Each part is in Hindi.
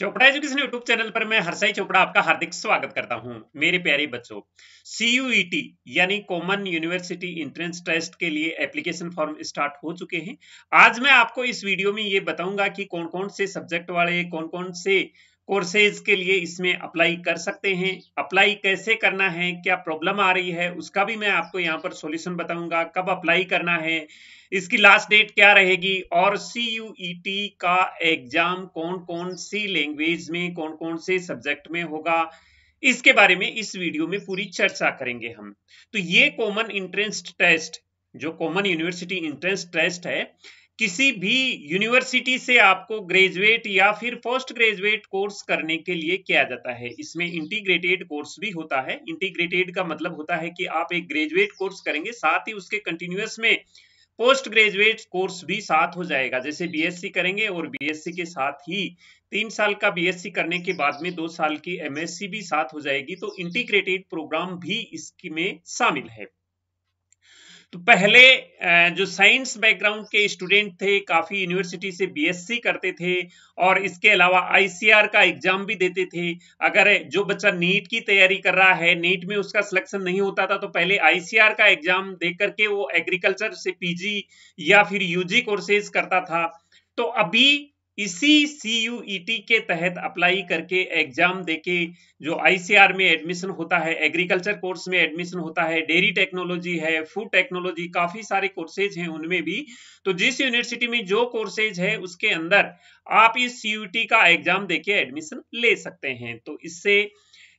चोपड़ा एजुकेशन यूट्यूब चैनल पर मैं हर्षाई चोपड़ा आपका हार्दिक स्वागत करता हूं मेरे प्यारे बच्चों सीयूईटी e यानी कॉमन यूनिवर्सिटी इंट्रेंस टेस्ट के लिए एप्लीकेशन फॉर्म स्टार्ट हो चुके हैं आज मैं आपको इस वीडियो में ये बताऊंगा कि कौन कौन से सब्जेक्ट वाले कौन कौन से कोर्सेज के लिए इसमें अप्लाई कर सकते हैं अप्लाई कैसे करना है क्या प्रॉब्लम आ रही है उसका भी मैं आपको यहाँ पर सॉल्यूशन बताऊंगा कब अप्लाई करना है इसकी लास्ट डेट क्या रहेगी और सी यू ई टी का एग्जाम कौन कौन सी लैंग्वेज में कौन कौन से सब्जेक्ट में होगा इसके बारे में इस वीडियो में पूरी चर्चा करेंगे हम तो ये कॉमन इंट्रेंस टेस्ट जो कॉमन यूनिवर्सिटी इंट्रेंस टेस्ट है किसी भी यूनिवर्सिटी से आपको ग्रेजुएट या फिर पोस्ट ग्रेजुएट कोर्स करने के लिए किया जाता है इसमें इंटीग्रेटेड कोर्स भी होता है इंटीग्रेटेड का मतलब होता है कि आप एक ग्रेजुएट कोर्स करेंगे साथ ही उसके कंटिन्यूस में पोस्ट ग्रेजुएट कोर्स भी साथ हो जाएगा जैसे बीएससी करेंगे और बीएससी के साथ ही तीन साल का बीएससी करने के बाद में दो साल की एमएससी भी साथ हो जाएगी तो इंटीग्रेटेड प्रोग्राम भी इसकी में शामिल है तो पहले जो साइंस बैकग्राउंड के स्टूडेंट थे काफ़ी यूनिवर्सिटी से बीएससी करते थे और इसके अलावा आईसीआर का एग्जाम भी देते थे अगर जो बच्चा नीट की तैयारी कर रहा है नीट में उसका सिलेक्शन नहीं होता था तो पहले आईसीआर का एग्जाम दे करके वो एग्रीकल्चर से पीजी या फिर यूजी कोर्सेज करता था तो अभी इसी सी e के तहत अप्लाई करके एग्जाम देके जो आर में एडमिशन होता है एग्रीकल्चर कोर्स में एडमिशन होता है डेयरी टेक्नोलॉजी है फूड टेक्नोलॉजी काफी सारे कोर्सेज हैं उनमें भी तो जिस यूनिवर्सिटी में जो कोर्सेज है उसके अंदर आप इस सी e का एग्जाम देके एडमिशन ले सकते हैं तो इससे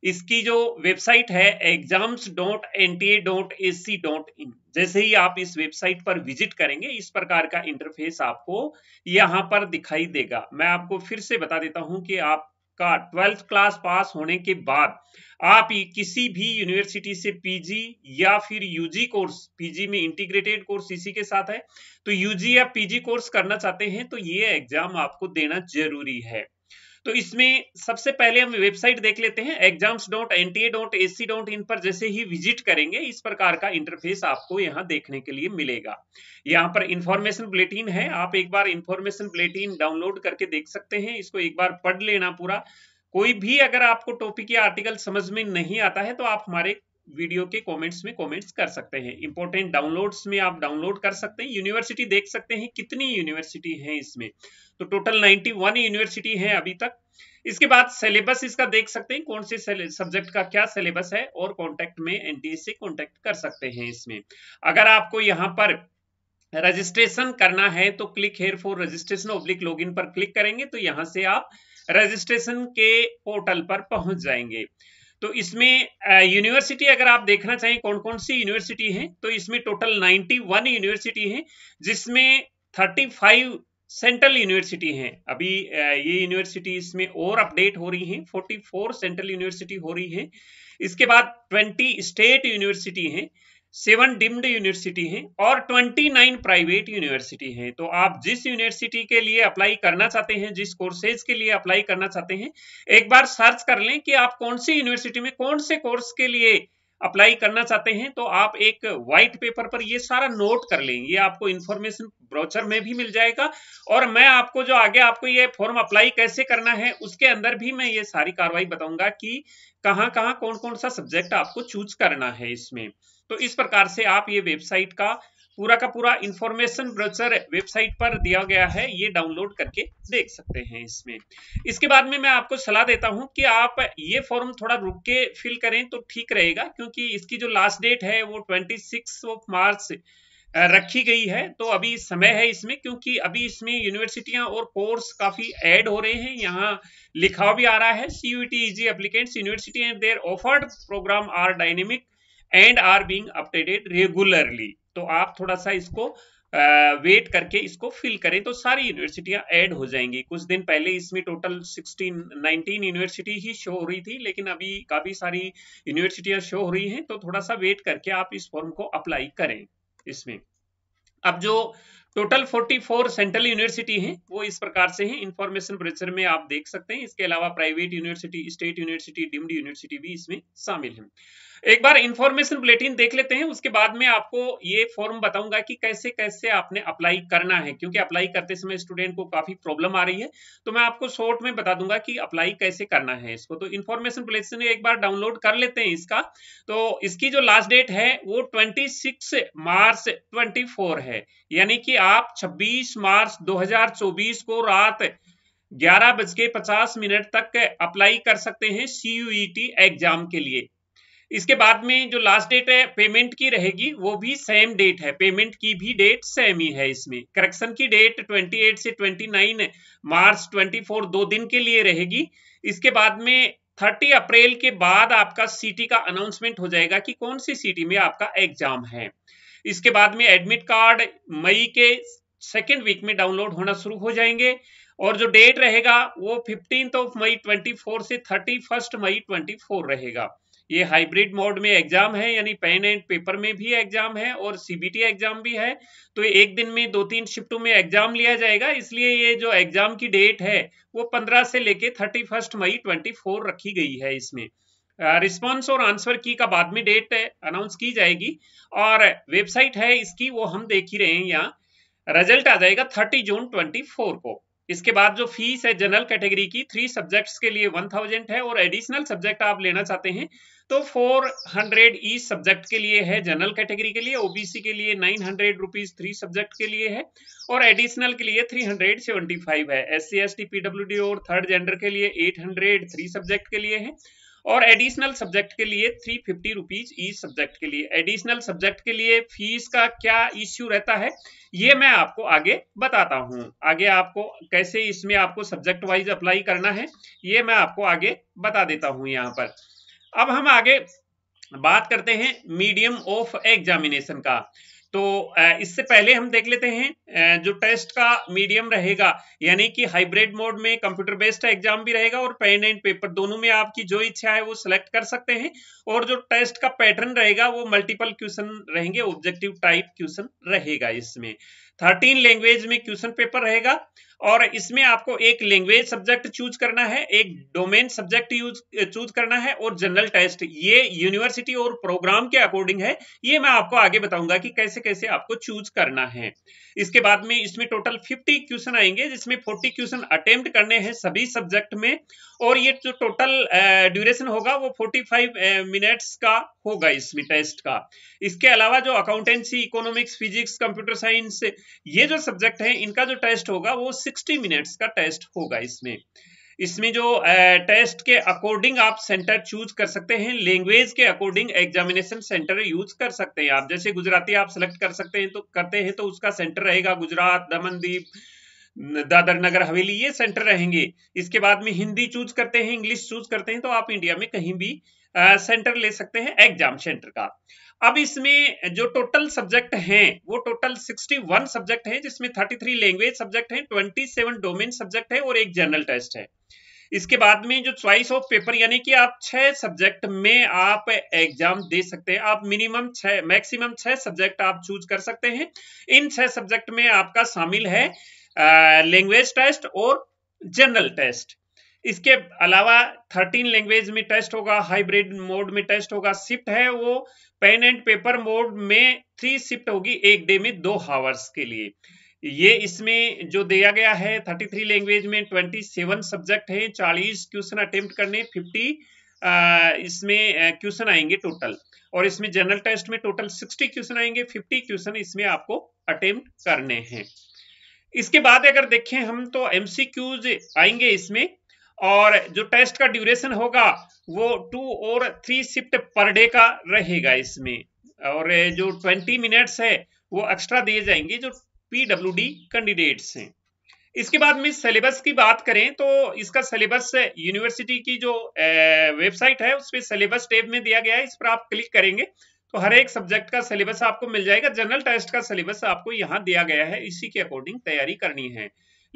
इसकी जो वेबसाइट है exams dot N T A dot S C dot in जैसे ही आप इस वेबसाइट पर विजिट करेंगे इस प्रकार का इंटरफेस आपको यहां पर दिखाई देगा मैं आपको फिर से बता देता हूं कि आप का ट्वेल्थ क्लास पास होने के बाद आप किसी भी यूनिवर्सिटी से पीजी या फिर यूजी कोर्स पीजी में इंटीग्रेटेड कोर्स इसी के साथ है तो यूजी या पीजी कोर्स करना चाहते हैं तो ये एग्जाम आपको देना जरूरी है तो इसमें सबसे पहले हम वेबसाइट देख लेते हैं exams dot N T A dot A C dot in पर जैसे ही विजिट करेंगे इस प्रकार का इंटरफेस आपको यहाँ देखने के लिए मिलेगा यहाँ पर इंफॉर्मेशन बुलेटिन है आप एक बार इंफॉर्मेशन बुलेटिन डाउनलोड करके देख सकते हैं इसको एक बार पढ़ लेना पूरा कोई भी अगर आपको टॉपिक या आर्टिकल समझ में नहीं आता है तो आप हमारे वीडियो के कमेंट्स में कमेंट्स कर सकते हैं इंपॉर्टेंट डाउनलोड्स में आप डाउनलोड कर सकते हैं यूनिवर्सिटी देख सकते हैं कितनी यूनिवर्सिटी है इसमें तो टोटल 91 यूनिवर्सिटी है अभी तक इसके बाद सिलेबस इसका देख सकते हैं कौन से सब्जेक्ट का क्या सिलेबस है और कॉन्टेक्ट में एनटीए से कॉन्टेक्ट कर सकते हैं इसमें अगर आपको यहाँ पर रजिस्ट्रेशन करना है तो click here for registration oblique log पर क्लिक करेंगे तो यहाँ से आप रजिस्ट्रेशन के पोर्टल पर पहुंच जाएंगे तो इसमें यूनिवर्सिटी अगर आप देखना चाहें कौन कौन सी यूनिवर्सिटी है तो इसमें टोटल 91 यूनिवर्सिटी है जिसमें 35 सेंट्रल यूनिवर्सिटी हैं अभी ये यूनिवर्सिटी इसमें और अपडेट हो रही फोर्टी 44 सेंट्रल यूनिवर्सिटी हो रही है इसके बाद 20 स्टेट यूनिवर्सिटी हैं सेवन डिम्ड यूनिवर्सिटी हैं और 29 प्राइवेट यूनिवर्सिटी हैं तो आप जिस यूनिवर्सिटी के लिए अप्लाई करना चाहते हैं जिस कोर्सेज के लिए अप्लाई करना चाहते हैं एक बार सर्च कर लें कि आप कौन सी यूनिवर्सिटी में कौन से कोर्स के लिए अप्लाई करना चाहते हैं तो आप एक व्हाइट पेपर पर ये सारा नोट कर लें ये आपको इन्फॉर्मेशन ब्रोचर में भी मिल जाएगा और मैं आपको जो आगे आपको ये फॉर्म अप्लाई कैसे करना है उसके अंदर भी मैं ये सारी कार्रवाई बताऊंगा कि कहाँ कहाँ कौन कौन सा सब्जेक्ट आपको चूज करना है इसमें तो इस प्रकार से आप ये वेबसाइट का पूरा का पूरा इंफॉर्मेशन ब्रोचर वेबसाइट पर दिया गया है ये डाउनलोड करके देख सकते हैं इसमें इसके बाद में मैं आपको सलाह देता हूं कि आप ये फॉर्म थोड़ा रुक के फिल करें तो ठीक रहेगा क्योंकि इसकी जो लास्ट डेट है वो ट्वेंटी ऑफ मार्च रखी गई है तो अभी समय है इसमें क्योंकि अभी इसमें यूनिवर्सिटियां और कोर्स काफी ऐड हो रहे हैं यहाँ लिखा भी आ रहा है C U T G applicants university and their offered program are dynamic and are being updated regularly तो आप थोड़ा सा इसको वेट करके इसको फिल करें तो सारी यूनिवर्सिटियां ऐड हो जाएंगी कुछ दिन पहले इसमें टोटल 16 19 यूनिवर्सिटी ही शो हो रही थी लेकिन अभी काफ़ी सारी यूनिवर्सिटियां शो हो रही हैं तो थोड़ा सा वेट करके आप इस फॉर्म को अप्लाई करें इसमें अब जो टोटल 44 सेंट्रल यूनिवर्सिटी हैं वो इस प्रकार से हैं इंफॉर्मेशन प्रोसेसर में आप देख सकते हैं इसके अलावा private university state university deemed university भी इसमें शामिल है एक बार इंफॉर्मेशन बुलेटिन देख लेते हैं उसके बाद में आपको ये फॉर्म बताऊंगा कि कैसे कैसे आपने अप्लाई करना है क्योंकि अप्लाई करते समय स्टूडेंट को काफी प्रॉब्लम आ रही है तो मैं आपको शॉर्ट में बता दूंगा कि अप्लाई कैसे करना है इसको तो इन्फॉर्मेशन बुलेटिन एक बार डाउनलोड कर लेते हैं इसका तो इसकी जो लास्ट डेट है वो ट्वेंटी मार्च ट्वेंटी है यानी कि आप छब्बीस मार्च दो को रात ग्यारह बज के पचास मिनट तक अप्लाई कर सकते हैं सीयूईटी एग्जाम e के लिए इसके बाद में जो लास्ट डेट है पेमेंट की रहेगी वो भी सेम डेट है पेमेंट की भी डेट सेम ही है इसमें करेक्शन की डेट 28 से 29 मार्च 24 दो दिन के लिए रहेगी इसके बाद में 30 अप्रैल के बाद आपका सिटी का अनाउंसमेंट हो जाएगा कि कौन सी सिटी में आपका एग्जाम है इसके बाद में एडमिट कार्ड मई के सेकेंड वीक में डाउनलोड होना शुरू हो जाएंगे और जो डेट रहेगा वो फिफ्टींथ ऑफ मई 24 से थर्टी फर्स्ट मई 24 रहेगा ये हाइब्रिड मोड में एग्जाम है यानी पेन एंड पेपर में भी एग्जाम है और सीबीटी एग्जाम भी है तो एक दिन में दो तीन शिफ्टों में एग्जाम लिया जाएगा इसलिए ये जो एग्जाम की डेट है वो पंद्रह से लेके थर्टी फर्स्ट मई ट्वेंटी फोर रखी गई है इसमें रिस्पॉन्स और आंसर की का बाद में डेट अनाउंस की जाएगी और वेबसाइट है इसकी वो हम देख ही रहे हैं यहाँ रिजल्ट आ जाएगा थर्टी जून ट्वेंटी फोर को इसके बाद जो फीस है जनरल कैटेगरी की थ्री सब्जेक्ट्स के लिए वन थाउजेंड है और एडिशनल सब्जेक्ट आप लेना चाहते हैं तो फोर हंड्रेड ई सब्जेक्ट के लिए है जनरल कैटेगरी के लिए ओबीसी के लिए nine hundred rupees three subject के लिए है और एडिशनल के लिए थ्री हंड्रेड सेवेंटी फाइव है S C S T PW D और थर्ड जेंडर के लिए एट हंड्रेड थ्री सब्जेक्ट के लिए है और एडिशनल सब्जेक्ट के लिए three fifty rupees each subject के लिए एडिशनल सब्जेक्ट के लिए फीस का क्या इश्यू रहता है ये मैं आपको आगे बताता हूँ आगे आपको कैसे इसमें आपको सब्जेक्ट वाइज अप्लाई करना है ये मैं आपको आगे बता देता हूँ यहाँ पर अब हम आगे बात करते हैं मीडियम ऑफ एग्जामिनेशन का तो इससे पहले हम देख लेते हैं जो टेस्ट का मीडियम रहेगा यानी कि हाइब्रिड मोड में कंप्यूटर बेस्ड एग्जाम भी रहेगा और पेन एंड पेपर दोनों में आपकी जो इच्छा है वो सिलेक्ट कर सकते हैं और जो टेस्ट का पैटर्न रहेगा वो मल्टीपल क्वेश्चन रहेंगे ऑब्जेक्टिव टाइप क्वेश्चन रहेगा इसमें थर्टीन लैंग्वेज में क्वेश्चन पेपर रहेगा और इसमें आपको एक लैंग्वेज सब्जेक्ट चूज करना है एक डोमेन सब्जेक्ट यूज चूज करना है और जनरल टेस्ट ये यूनिवर्सिटी और प्रोग्राम के अकॉर्डिंग है ये मैं आपको आगे बताऊंगा कि कैसे कैसे आपको चूज करना है इसके बाद में इसमें टोटल 50 क्वेश्चन आएंगे जिसमें 40 क्वेश्चन अटेम्प्ट करने हैं सभी सब्जेक्ट में और ये जो टोटल ड्यूरेशन होगा वो 45 मिनट्स का होगा इसमें टेस्ट का इसके अलावा जो accountancy economics physics computer science ये जो सब्जेक्ट है इनका जो टेस्ट होगा वो 60 मिनट्स का टेस्ट होगा इसमें इसमें जो टेस्ट के अकॉर्डिंग आप सेंटर चूज कर सकते हैं लैंग्वेज के अकॉर्डिंग एग्जामिनेशन सेंटर यूज कर सकते हैं आप जैसे गुजराती आप सेलेक्ट कर सकते हैं तो करते हैं तो उसका सेंटर रहेगा गुजरात दमनदीप दादर नगर हवेली ये सेंटर रहेंगे इसके बाद में हिंदी चूज करते हैं इंग्लिश चूज करते हैं तो आप इंडिया में कहीं भी सेंटर ले सकते हैं एग्जाम सेंटर का अब इसमें जो टोटल सब्जेक्ट हैं वो टोटल 61 सब्जेक्ट हैं जिसमें 33 लैंग्वेज सब्जेक्ट हैं 27 डोमेन सब्जेक्ट है और एक जनरल टेस्ट है इसके बाद में जो चॉइस ऑफ पेपर यानी कि आप छह सब्जेक्ट में आप एग्जाम दे सकते हैं आप मिनिमम छह मैक्सिमम छह सब्जेक्ट आप चूज कर सकते हैं इन छह सब्जेक्ट में आपका शामिल है लैंग्वेज टेस्ट और जनरल टेस्ट इसके अलावा 13 लैंग्वेज में टेस्ट होगा हाइब्रिड मोड में टेस्ट होगा शिफ्ट है वो पेन एंड पेपर मोड में थ्री शिफ्ट होगी एक डे में दो हावर्स के लिए ये इसमें जो दिया गया है 33 लैंग्वेज में 27 सब्जेक्ट हैं 40 क्वेश्चन अटेम्प्ट करने 50 इसमें क्वेश्चन आएंगे टोटल और इसमें जनरल टेस्ट में टोटल 60 क्वेश्चन आएंगे 50 क्वेश्चन इसमें आपको अटेम्प्ट करने हैं इसके बाद अगर देखें हम तो एमसीक्यूज आएंगे इसमें और जो टेस्ट का ड्यूरेशन होगा वो टू और थ्री शिफ्ट पर डे का रहेगा इसमें और जो ट्वेंटी मिनट्स है वो एक्स्ट्रा दिए जाएंगे जो पीडब्ल्यूडी कैंडिडेट्स हैं इसके बाद में सिलेबस की बात करें तो इसका सिलेबस यूनिवर्सिटी की जो वेबसाइट है उस पर सिलेबस टेब में दिया गया है इस पर आप क्लिक करेंगे तो हर एक सब्जेक्ट का सिलेबस आपको मिल जाएगा जनरल टेस्ट का सिलेबस आपको यहाँ दिया गया है इसी के अकॉर्डिंग तैयारी करनी है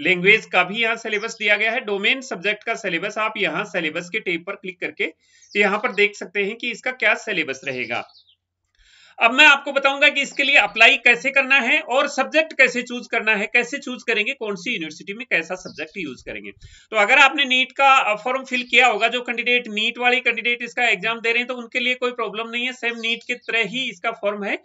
लैंग्वेज का भी यहाँ सिलेबस दिया गया है डोमेन सब्जेक्ट का सिलेबस आप यहाँ सिलेबस के टेप पर क्लिक करके तो यहाँ पर देख सकते हैं कि इसका क्या सिलेबस रहेगा अब मैं आपको बताऊंगा कि इसके लिए अप्लाई कैसे करना है और सब्जेक्ट कैसे चूज करना है कैसे चूज करेंगे कौन सी यूनिवर्सिटी में कैसा सब्जेक्ट यूज करेंगे तो अगर आपने नीट का फॉर्म फिल किया होगा जो कैंडिडेट नीट वाले कैंडिडेट इसका एग्जाम दे रहे हैं तो उनके लिए कोई प्रॉब्लम नहीं है सेम नीट की तरह ही इसका फॉर्म है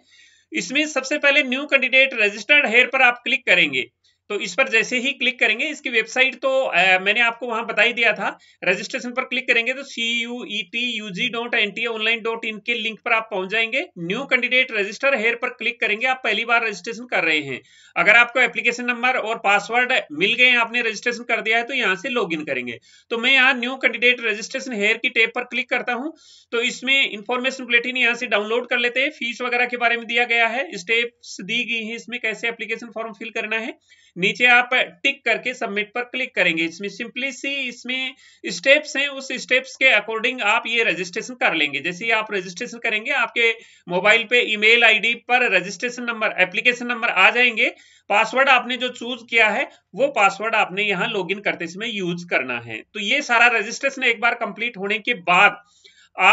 इसमें सबसे पहले न्यू कैंडिडेट रजिस्टर्ड हेयर पर आप क्लिक करेंगे तो इस पर जैसे ही क्लिक करेंगे इसकी वेबसाइट तो आ, मैंने आपको वहां बता ही दिया था रजिस्ट्रेशन पर क्लिक करेंगे तो C U E T U G dot N T online dot in के लिंक पर आप पहुंच जाएंगे न्यू कैंडिडेट रजिस्टर हेयर पर क्लिक करेंगे आप पहली बार रजिस्ट्रेशन कर रहे हैं अगर आपको एप्लीकेशन नंबर और पासवर्ड मिल गए आपने रजिस्ट्रेशन कर दिया है तो यहाँ से लॉग करेंगे तो मैं यहाँ न्यू कैंडिडेट रजिस्ट्रेशन हेयर की टेप पर क्लिक करता हूँ तो इसमें इन्फॉर्मेशन बुलेटिन यहाँ से डाउनलोड कर लेते हैं फीस वगैरह के बारे में दिया गया है स्टेप्स दी गई है इसमें कैसे एप्लीकेशन फॉर्म फिल करना है नीचे आप टिक करके सबमिट पर क्लिक करेंगे इसमें सिंपली सी इसमें स्टेप्स हैं उस स्टेप्स के अकॉर्डिंग आप ये रजिस्ट्रेशन कर लेंगे जैसे ही आप रजिस्ट्रेशन करेंगे आपके मोबाइल पे ईमेल आईडी पर रजिस्ट्रेशन नंबर एप्लीकेशन नंबर आ जाएंगे पासवर्ड आपने जो चूज किया है वो पासवर्ड आपने यहाँ लॉग करते समय यूज करना है तो ये सारा रजिस्ट्रेशन एक बार कंप्लीट होने के बाद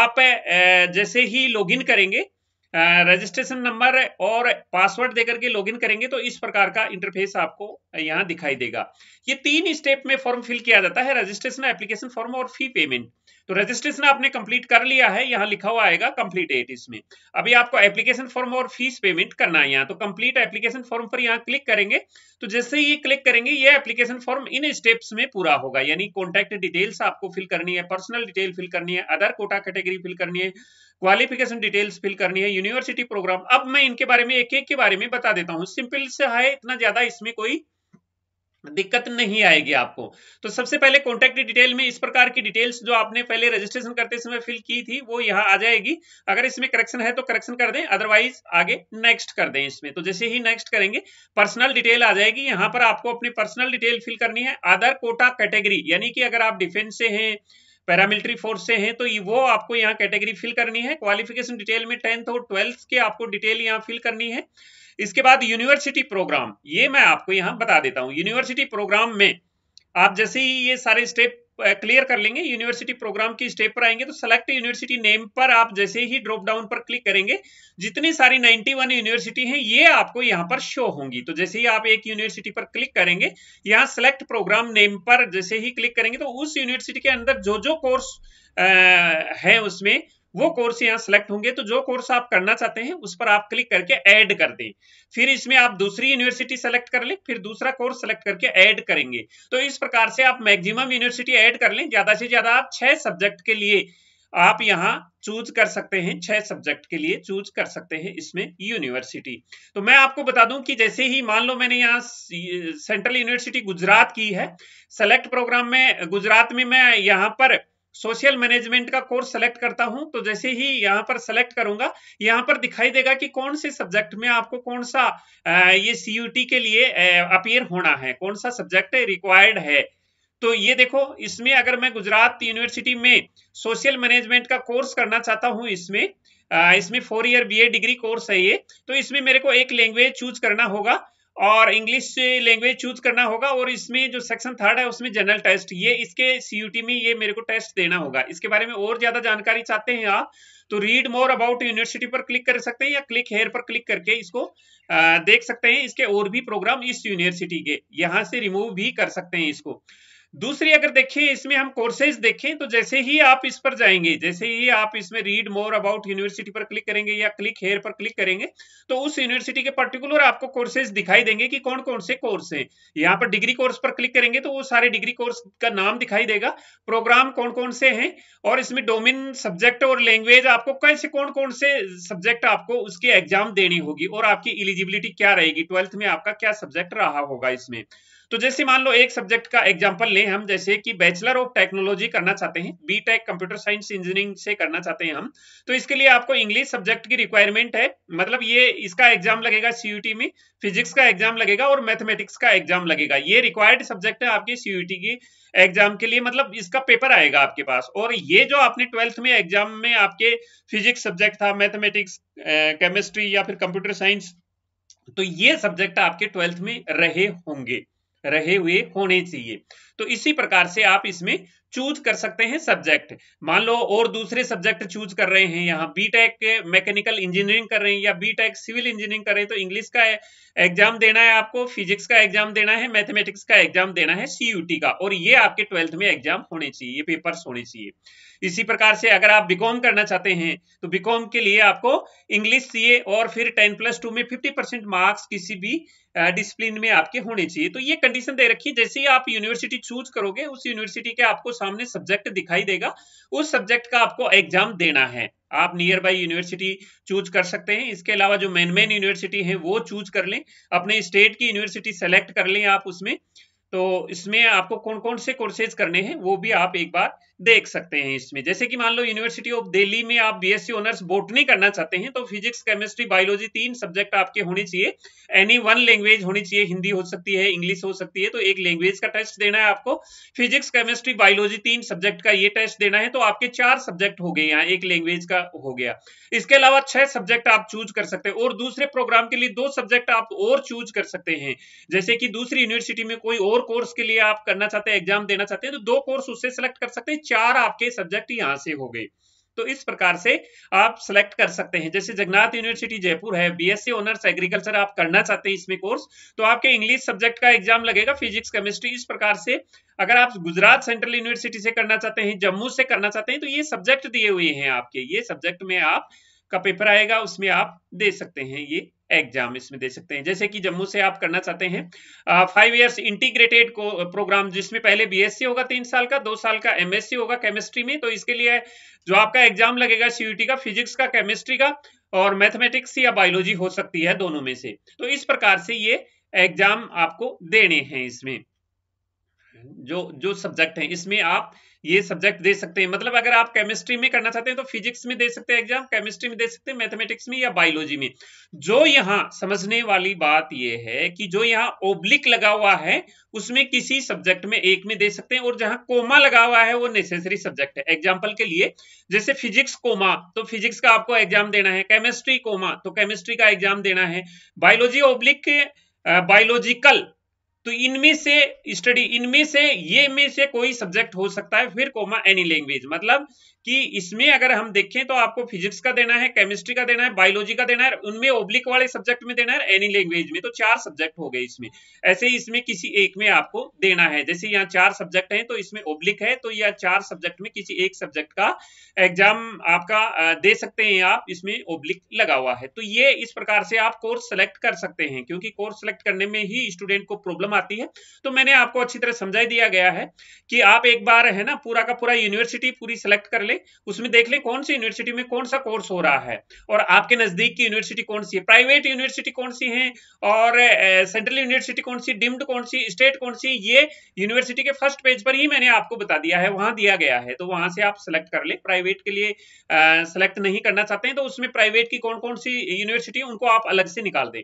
आप जैसे ही लॉगिन करेंगे रजिस्ट्रेशन नंबर और पासवर्ड देकर के लॉगिन करेंगे तो इस प्रकार का इंटरफेस आपको यहाँ दिखाई देगा ये तीन स्टेप में फॉर्म फिल किया जाता है रजिस्ट्रेशन एप्लीकेशन फॉर्म और फी पेमेंट तो रजिस्ट्रेशन आपने कंप्लीट कर लिया है यहाँ लिखा हुआ आएगा कंप्लीट एट इसमें अभी आपको एप्लीकेशन फॉर्म और फीस पेमेंट करना है यहाँ तो कंप्लीट एप्लीकेशन फॉर्म पर यहाँ क्लिक करेंगे तो जैसे ये क्लिक करेंगे ये एप्लीकेशन फॉर्म इन स्टेप्स में पूरा होगा यानी कॉन्टैक्ट डिटेल्स आपको फिल करनी है पर्सनल डिटेल फिल करनी है अदर कोटा कैटेगरी फिल करनी है क्वालिफिकेशन डिटेल्स फिल करनी है यूनिवर्सिटी प्रोग्राम अब मैं इनके बारे में एक एक के बारे में बता देता हूँ सिंपल से है इतना ज्यादा इसमें कोई दिक्कत नहीं आएगी आपको तो सबसे पहले कॉन्टैक्ट डिटेल में इस प्रकार की डिटेल्स जो आपने पहले रजिस्ट्रेशन करते समय फिल की थी वो यहाँ आ जाएगी अगर इसमें करेक्शन है तो करेक्शन कर दें अदरवाइज आगे नेक्स्ट कर दें इसमें तो जैसे ही नेक्स्ट करेंगे पर्सनल डिटेल आ जाएगी यहाँ पर आपको अपनी पर्सनल डिटेल फिल करनी है अदर कोटा कैटेगरी यानी कि अगर आप डिफेंस से हैं पैरामिलिट्री फोर्स से हैं तो ये वो आपको यहाँ कैटेगरी फिल करनी है क्वालिफिकेशन डिटेल में टेंथ और ट्वेल्थ के आपको डिटेल यहाँ फिल करनी है इसके बाद यूनिवर्सिटी प्रोग्राम ये मैं आपको यहाँ बता देता हूँ यूनिवर्सिटी प्रोग्राम में आप जैसे ही ये सारे स्टेप क्लियर कर लेंगे यूनिवर्सिटी प्रोग्राम की स्टेप पर आएंगे तो सेलेक्ट यूनिवर्सिटी नेम पर आप जैसे ही ड्रॉप डाउन पर क्लिक करेंगे जितनी सारी 91 यूनिवर्सिटी हैं ये आपको यहाँ पर शो होंगी तो जैसे ही आप एक यूनिवर्सिटी पर क्लिक करेंगे यहाँ सेलेक्ट प्रोग्राम नेम पर जैसे ही क्लिक करेंगे तो उस यूनिवर्सिटी के अंदर जो जो कोर्स है उसमें वो कोर्स यहाँ सेलेक्ट होंगे तो जो कोर्स आप करना चाहते हैं उस पर आप क्लिक करके ऐड कर दें फिर इसमें आप दूसरी यूनिवर्सिटी सेलेक्ट कर लें फिर दूसरा कोर्स सेलेक्ट करके ऐड करेंगे तो इस प्रकार से आप मैक्सिमम यूनिवर्सिटी ऐड कर लें ज्यादा से ज्यादा आप छह सब्जेक्ट के लिए आप यहाँ चूज कर सकते हैं छह सब्जेक्ट के लिए चूज कर सकते हैं इसमें यूनिवर्सिटी तो मैं आपको बता दूं कि जैसे ही मान लो मैंने यहाँ सेंट्रल यूनिवर्सिटी गुजरात की है सेलेक्ट प्रोग्राम में गुजरात में मैं यहाँ पर सोशल मैनेजमेंट का कोर्स सेलेक्ट करता हूं तो जैसे ही यहाँ पर सेलेक्ट करूंगा यहाँ पर दिखाई देगा कि कौन से सब्जेक्ट में आपको कौन सा ये सीयूटी के लिए अपियर होना है कौन सा सब्जेक्ट रिक्वायर्ड है तो ये देखो इसमें अगर मैं गुजरात यूनिवर्सिटी में सोशल मैनेजमेंट का कोर्स करना चाहता हूँ इसमें इसमें four year B degree course है ये तो इसमें मेरे को एक लैंग्वेज चूज करना होगा और इंग्लिश लैंग्वेज चूज करना होगा और इसमें जो सेक्शन थर्ड है उसमें जनरल टेस्ट ये इसके सीयूटी में ये मेरे को टेस्ट देना होगा इसके बारे में और ज्यादा जानकारी चाहते हैं आप तो रीड मोर अबाउट यूनिवर्सिटी पर क्लिक कर सकते हैं या क्लिक हेयर पर क्लिक करके इसको आ, देख सकते हैं इसके और भी प्रोग्राम इस यूनिवर्सिटी के यहाँ से रिमूव भी कर सकते हैं इसको दूसरी अगर देखें इसमें हम कोर्सेज देखें तो जैसे ही आप इस पर जाएंगे जैसे ही आप इसमें रीड मोर अबाउट यूनिवर्सिटी पर क्लिक करेंगे या क्लिक हेयर पर क्लिक करेंगे तो उस यूनिवर्सिटी के पर्टिकुलर आपको कोर्सेज दिखाई देंगे कि कौन कौन से कोर्स हैं यहाँ पर डिग्री कोर्स पर क्लिक करेंगे तो वो सारे डिग्री कोर्स का नाम दिखाई देगा प्रोग्राम कौन कौन से हैं और इसमें डोमिन सब्जेक्ट और लैंग्वेज आपको कैसे कौन कौन से सब्जेक्ट आपको उसके एग्जाम देनी होगी और आपकी इलिजिबिलिटी क्या रहेगी ट्वेल्थ में आपका क्या सब्जेक्ट रहा होगा इसमें तो जैसे मान लो एक सब्जेक्ट का एग्जाम्पल लें हम जैसे कि बैचलर ऑफ टेक्नोलॉजी करना चाहते हैं B tech computer science engineering से करना चाहते हैं हम तो इसके लिए आपको इंग्लिश सब्जेक्ट की रिक्वायरमेंट है मतलब ये इसका एग्जाम लगेगा सीयूटी में फिजिक्स का एग्जाम लगेगा और मैथमेटिक्स का एग्जाम लगेगा ये रिक्वायर्ड सब्जेक्ट है आपके सीयूटी की एग्जाम के लिए मतलब इसका पेपर आएगा आपके पास और ये जो आपने ट्वेल्थ में एग्जाम में आपके फिजिक्स सब्जेक्ट था मैथमेटिक्स केमिस्ट्री या फिर कंप्यूटर साइंस तो ये सब्जेक्ट आपके ट्वेल्थ में रहे होंगे रहे हुए होने चाहिए तो इसी प्रकार से आप इसमें चूज कर सकते हैं सब्जेक्ट मान लो और दूसरे सब्जेक्ट चूज कर रहे हैं यहाँ बीटेक मैकेनिकल इंजीनियरिंग कर रहे हैं या बीटेक सिविल इंजीनियरिंग कर रहे हैं तो इंग्लिश का एग्जाम देना है आपको फिजिक्स का एग्जाम देना है मैथमेटिक्स का एग्जाम देना है सीयूटी का और ये आपके ट्वेल्थ में एग्जाम होने चाहिए ये पेपर्स होने चाहिए इसी प्रकार से अगर आप बीकॉम करना चाहते हैं तो बीकॉम के लिए आपको इंग्लिश सीए और फिर टेन प्लस टू में फिफ्टी मार्क्स किसी भी डिसिप्लिन में आपके होने चाहिए तो ये कंडीशन दे रखी जैसे ही आप यूनिवर्सिटी चूज करोगे उस यूनिवर्सिटी के आपको सामने सब्जेक्ट दिखाई देगा उस सब्जेक्ट का आपको एग्जाम देना है आप नियर बाई यूनिवर्सिटी चूज कर सकते हैं इसके अलावा जो मेन मेन यूनिवर्सिटी है वो चूज कर लें अपने स्टेट की यूनिवर्सिटी सेलेक्ट कर लें आप उसमें तो इसमें आपको कौन कौन से कोर्सेज करने हैं वो भी आप एक बार देख सकते हैं इसमें जैसे कि मान लो यूनिवर्सिटी ऑफ दिल्ली में आप बीएससी ऑनर्स बोटनी करना चाहते हैं तो फिजिक्स केमिस्ट्री बायोलॉजी तीन सब्जेक्ट आपके होने चाहिए एनी वन लैंग्वेज होनी चाहिए हिंदी हो सकती है इंग्लिश हो सकती है तो एक लैंग्वेज का टेस्ट देना है आपको फिजिक्स केमिस्ट्री बायोलॉजी तीन सब्जेक्ट का ये टेस्ट देना है तो आपके चार सब्जेक्ट हो गए यहाँ एक लैंग्वेज का हो गया इसके अलावा छह सब्जेक्ट आप चूज कर सकते हैं और दूसरे प्रोग्राम के लिए दो सब्जेक्ट आप और चूज कर सकते हैं जैसे कि दूसरी यूनिवर्सिटी में कोई और और कोर्स के लिए आप करना चाहते हैं एग्जाम देना चाहते हैं तो दो कोर्स उससे सिलेक्ट कर सकते हैं चार आपके सब्जेक्ट यहाँ से हो गए तो इस प्रकार से आप सिलेक्ट कर सकते हैं जैसे जगन्नाथ यूनिवर्सिटी जयपुर है बीएससी ऑनर्स एग्रीकल्चर आप करना चाहते हैं इसमें कोर्स तो आपके इंग्लिश सब्जेक्ट का एग्जाम लगेगा फिजिक्स केमिस्ट्री इस प्रकार से अगर आप गुजरात सेंट्रल यूनिवर्सिटी से करना चाहते हैं जम्मू से करना चाहते हैं तो ये सब्जेक्ट दिए हुए हैं आपके ये सब्जेक्ट में आप का पेपर आएगा उसमें आप दे सकते हैं ये एग्जाम इसमें दे सकते हैं जैसे कि जम्मू से आप करना चाहते हैं फाइव इयर्स इंटीग्रेटेड को प्रोग्राम जिसमें पहले बीएससी होगा तीन साल का दो साल का एमएससी होगा केमिस्ट्री में तो इसके लिए जो आपका एग्जाम लगेगा सीयूटी का फिजिक्स का केमिस्ट्री का और मैथमेटिक्स या बायोलॉजी हो सकती है दोनों में से तो इस प्रकार से ये एग्जाम आपको देने हैं इसमें जो जो सब्जेक्ट है इसमें आप ये सब्जेक्ट दे सकते हैं मतलब अगर आप केमिस्ट्री में करना चाहते हैं तो फिजिक्स में दे सकते हैं एग्जाम केमिस्ट्री में दे सकते हैं मैथमेटिक्स में या बायोलॉजी में जो यहाँ समझने वाली बात यह है कि जो यहाँ ओब्लिक लगा हुआ है उसमें किसी सब्जेक्ट में एक में दे सकते हैं और जहां कोमा लगा हुआ है वो नेसेसरी सब्जेक्ट है एग्जाम्पल के लिए जैसे फिजिक्स कोमा तो फिजिक्स का आपको एग्जाम देना है केमिस्ट्री कोमा तो केमिस्ट्री का एग्जाम देना है बायोलॉजी ओब्लिक बायोलॉजिकल तो इनमें से स्टडी इनमें से ये में से कोई सब्जेक्ट हो सकता है फिर कोमा एनी लैंग्वेज मतलब कि इसमें अगर हम देखें तो आपको फिजिक्स का देना है केमिस्ट्री का देना है बायोलॉजी का देना है उनमें ओब्लिक वाले सब्जेक्ट में देना है एनी लैंग्वेज में तो चार सब्जेक्ट हो गए इसमें ऐसे ही इसमें किसी एक में आपको देना है जैसे यहाँ चार सब्जेक्ट हैं तो इसमें ओब्लिक है तो यह चार सब्जेक्ट में किसी एक सब्जेक्ट का एग्जाम आपका दे सकते हैं आप इसमें ओब्लिक लगा हुआ है तो ये इस प्रकार से आप कोर्स सेलेक्ट कर सकते हैं क्योंकि कोर्स सेलेक्ट करने में ही स्टूडेंट को प्रॉब्लम आती है तो मैंने आपको अच्छी तरह समझाई दिया गया है कि आप एक बार है ना पूरा का पूरा यूनिवर्सिटी पूरी सेलेक्ट कर ले उसमें देख ले कौन सी यूनिवर्सिटी में कौन सा कोर्स हो रहा है और आपके नजदीक की यूनिवर्सिटी कौन सी है प्राइवेट यूनिवर्सिटी कौन सी है और सेंट्रल यूनिवर्सिटी कौन सी डिम्ड कौन सी स्टेट कौन सी ये यूनिवर्सिटी के फर्स्ट पेज पर ही मैंने आपको बता दिया है वहां दिया गया है तो वहां से आप सिलेक्ट कर ले प्राइवेट के लिए सिलेक्ट नहीं करना चाहते हैं तो उसमें प्राइवेट की कौन कौन सी यूनिवर्सिटी उनको आप अलग से निकाल दें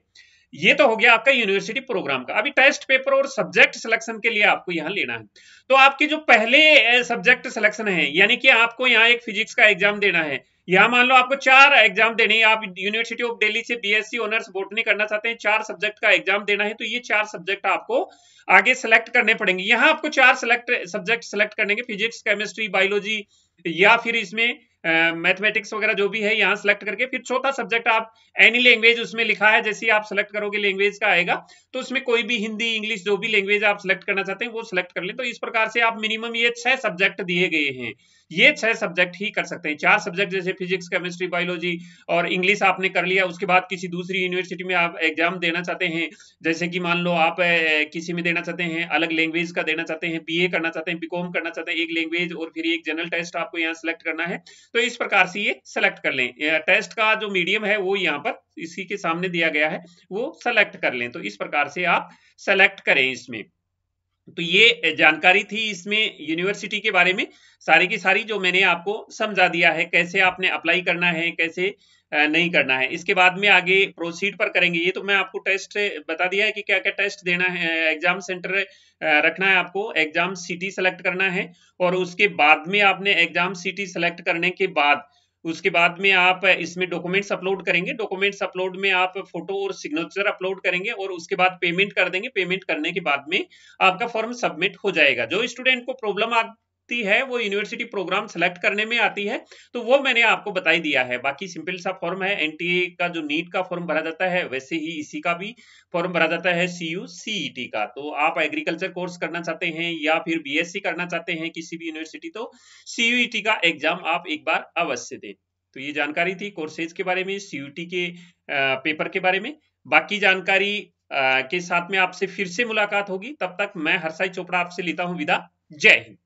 ये तो हो गया आपका यूनिवर्सिटी प्रोग्राम का अभी टेस्ट पेपर और सब्जेक्ट सिलेक्शन के लिए आपको यहाँ लेना है तो आपके जो पहले सब्जेक्ट सिलेक्शन है यानी कि आपको यहाँ एक फिजिक्स का एग्जाम देना है यहाँ मान लो आपको चार एग्जाम देने आप यूनिवर्सिटी ऑफ दिल्ली से बीएससी ऑनर्स बोटनी करना चाहते हैं चार सब्जेक्ट का एग्जाम देना है तो ये चार सब्जेक्ट आपको आगे सिलेक्ट करने पड़ेंगे यहाँ आपको चार सिलेक्ट सब्जेक्ट सिलेक्ट करने फिजिक्स केमिस्ट्री बायोलॉजी या फिर इसमें मैथमेटिक्स वगैरह जो भी है यहाँ सेलेक्ट करके फिर चौथा सब्जेक्ट आप एनी लैंग्वेज उसमें लिखा है जैसे आप सेलेक्ट करोगे लैंग्वेज का आएगा तो उसमें कोई भी हिंदी इंग्लिश जो भी लैंग्वेज आप सेलेक्ट करना चाहते हैं वो सिलेक्ट कर ले तो इस प्रकार से आप मिनिमम ये छह सब्जेक्ट दिए गए हैं ये छह सब्जेक्ट ही कर सकते हैं चार सब्जेक्ट जैसे फिजिक्स केमिस्ट्री बायोलॉजी और इंग्लिश आपने कर लिया उसके बाद किसी दूसरी यूनिवर्सिटी में आप एग्जाम देना चाहते हैं जैसे कि मान लो आप किसी में देना चाहते हैं अलग लैंग्वेज का देना चाहते हैं बी करना चाहते हैं बी करना चाहते हैं एक लैंग्वेज और फिर एक जनरल टेस्ट आपको यहाँ सेलेक्ट करना है तो इस प्रकार से ये सेलेक्ट कर लें टेस्ट का जो मीडियम है वो यहाँ पर इसी के सामने दिया गया है वो सेलेक्ट कर लें तो इस प्रकार से आप सेलेक्ट करें इसमें तो ये जानकारी थी इसमें यूनिवर्सिटी के बारे में सारी की सारी जो मैंने आपको समझा दिया है कैसे आपने अप्लाई करना है कैसे नहीं करना है इसके बाद में आगे प्रोसीड पर करेंगे ये तो मैं आपको टेस्ट बता दिया है कि क्या क्या टेस्ट देना है एग्जाम सेंटर रखना है आपको एग्जाम सिटी सेलेक्ट करना है और उसके बाद में आपने एग्जाम सिटी सेलेक्ट करने के बाद उसके बाद में आप इसमें डॉक्यूमेंट्स अपलोड करेंगे डॉक्यूमेंट्स अपलोड में आप फोटो और सिग्नेचर अपलोड करेंगे और उसके बाद पेमेंट कर देंगे पेमेंट करने के बाद में आपका फॉर्म सबमिट हो जाएगा जो स्टूडेंट को प्रॉब्लम आती है वो यूनिवर्सिटी प्रोग्राम सेलेक्ट करने में आती है तो वो मैंने आपको बताई दिया है बाकी सिंपल सा फॉर्म है एनटीए का जो नीट का फॉर्म भरा जाता है वैसे ही इसी का भी फॉर्म भरा जाता है सी यू e का तो आप एग्रीकल्चर कोर्स करना चाहते हैं या फिर बी करना चाहते हैं किसी भी यूनिवर्सिटी तो सी e का एग्जाम आप एक बार अवश्य दें तो ये जानकारी थी कोर्सेज के बारे में सीयूटी e के पेपर के बारे में बाकी जानकारी के साथ में आपसे फिर से मुलाकात होगी तब तक मैं हरसाई चोपड़ा आपसे लेता हूं विदा जय हिंद